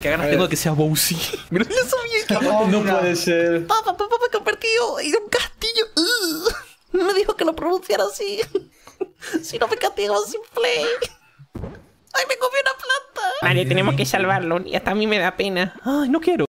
Que ganas tengo de que sea Bowsy. No, puede ser. Papá, papá, papá, perdido Y un castillo. me dijo que lo pronunciara así. si no me castigo sin play. Ay, me comió una planta. Vale, tenemos que salvarlo. Y hasta a mí me da pena. Ay, no quiero.